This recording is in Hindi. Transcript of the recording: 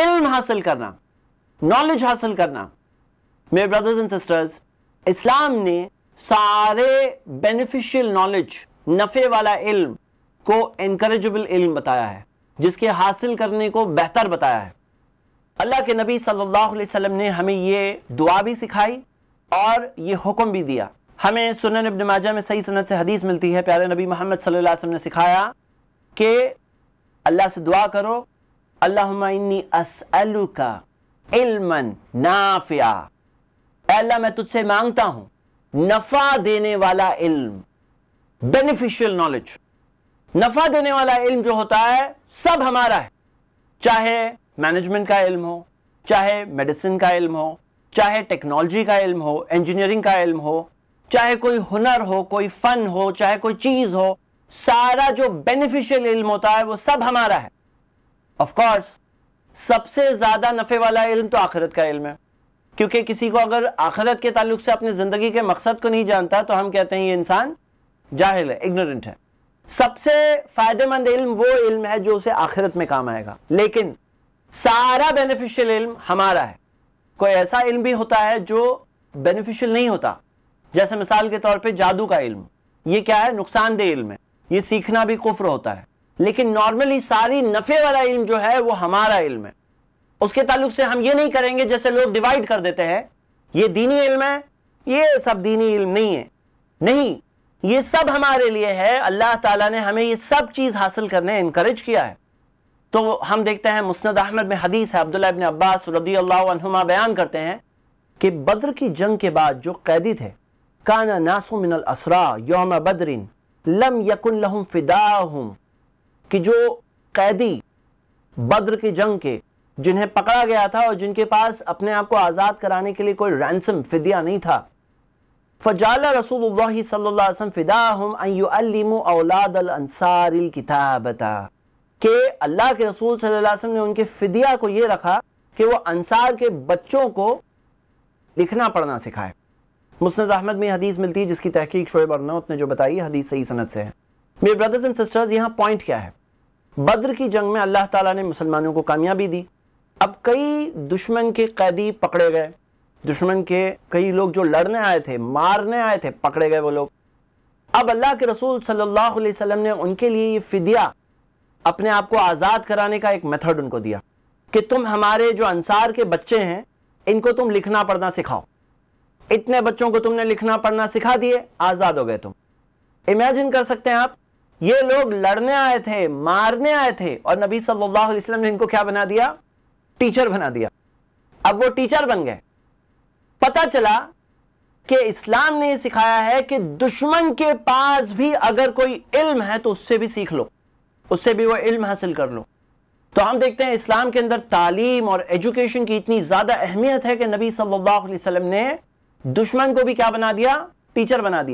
इल्म हासिल करना नॉलेज हासिल करना मेरे ब्रदर्स एंड सिस्टर्स इस्लाम ने सारे बेनिफिशियल नॉलेज नफ़े वाला इल्म को इनकरेजेबल इल्म बताया है जिसके हासिल करने को बेहतर बताया है अल्लाह के नबी सल्लल्लाहु अलैहि वसल्लम ने हमें ये दुआ भी सिखाई और ये हुक्म भी दिया हमें सुन इब्न माजा में सही सनत से हदीस मिलती है प्यारे नबी मोहम्मद सल्लल्लाहु अलैहि वसल्लम ने सिखाया कि अल्लाह से दुआ करो अल्लाहनी असलू इल्मन नाफिया अल्लाह मैं तुझसे मांगता हूं नफा देने वाला इल्म बेनिफिशियल नॉलेज नफा देने वाला इल्म जो होता है सब हमारा है चाहे मैनेजमेंट का इल्म हो चाहे मेडिसिन का इल्म हो चाहे टेक्नोलॉजी का इल्म हो इंजीनियरिंग का इल्म हो चाहे कोई हुनर हो कोई फ़न हो चाहे कोई चीज़ हो सारा जो बेनिफिशियल इल्म होता है वो सब हमारा है ऑफ कोर्स सबसे ज़्यादा नफ़े वाला इल्म तो आखिरत का इल्म है क्योंकि किसी को अगर आखिरत के ताल्लुक से अपनी ज़िंदगी के मकसद को नहीं जानता तो हम कहते हैं ये इंसान जाहिल है इग्नोरेंट है सबसे फ़ायदेमंद इल्म वो इल्म है जो उसे आखिरत में काम आएगा लेकिन सारा बेनिफिशियल इल्म हमारा है कोई ऐसा इल्म भी होता है जो बेनिफिशियल नहीं होता जैसे मिसाल के तौर पे जादू का इल्म ये क्या है नुकसानदेह इल्म है ये सीखना भी कुफ्र होता है लेकिन नॉर्मली सारी नफे वाला इल्म जो है वो हमारा इल्म है उसके ताल्लुक से हम ये नहीं करेंगे जैसे लोग डिवाइड कर देते हैं ये दीनी इल्म है ये सब दीनी इल्म नहीं है नहीं ये सब हमारे लिए है अल्लाह ताला ने हमें ये सब चीज़ हासिल करने इनक्रेज किया है तो हम देखते हैं मुस्ंद अहमद में हदीस है अब्दुल्ला इबन अब्बास रदी अल्लाहुमा बयान करते हैं कि बद्र की जंग के बाद जो कैदी थे काना नासुमिन असरा योम बदरीन लम यकुन फ़िदा कि जो कैदी बद्र की जंग के जिन्हें पकड़ा गया था और जिनके पास अपने आप को आज़ाद कराने के लिए कोई रैंसम फिदिया नहीं था फजाला रसूल सल्लाम के अल्लाह के रसूल सल्लल्लाहु ने उनके फ़िदिया को यह रखा कि वो अंसार के बच्चों को लिखना पढ़ना सिखाए मुस्नद अहमद में हदीस मिलती है जिसकी तहकीक शोएब अरनौत ने जो बताई हदीस सही सनत से है मेरे ब्रदर्स एंड सिस्टर्स यहाँ पॉइंट क्या है बद्र की जंग में अल्लाह ताला ने मुसलमानों को कामयाबी दी अब कई दुश्मन के कैदी पकड़े गए दुश्मन के कई लोग जो लड़ने आए थे मारने आए थे पकड़े गए वो लोग अब अल्लाह के रसूल सल्लल्लाहु अलैहि वसल्लम ने उनके लिए ये फ़िदिया अपने आप को आज़ाद कराने का एक मेथड उनको दिया कि तुम हमारे जो अनसार के बच्चे हैं इनको तुम लिखना पढ़ना सिखाओ इतने बच्चों को तुमने लिखना पढ़ना सिखा दिए आज़ाद हो गए तुम इमेजिन कर सकते हैं आप ये लोग लड़ने आए थे मारने आए थे और नबी सल्लल्लाहु अलैहि वसल्लम ने इनको क्या बना दिया टीचर बना दिया अब वो टीचर बन गए पता चला कि इस्लाम ने सिखाया है कि दुश्मन के पास भी अगर कोई इल्म है तो उससे भी सीख लो उससे भी वो इल्म हासिल कर लो तो हम देखते हैं इस्लाम के अंदर तालीम और एजुकेशन की इतनी ज़्यादा अहमियत है कि नबी सल्लल्लाहु अलैहि वसल्लम ने दुश्मन को भी क्या बना दिया टीचर बना दिया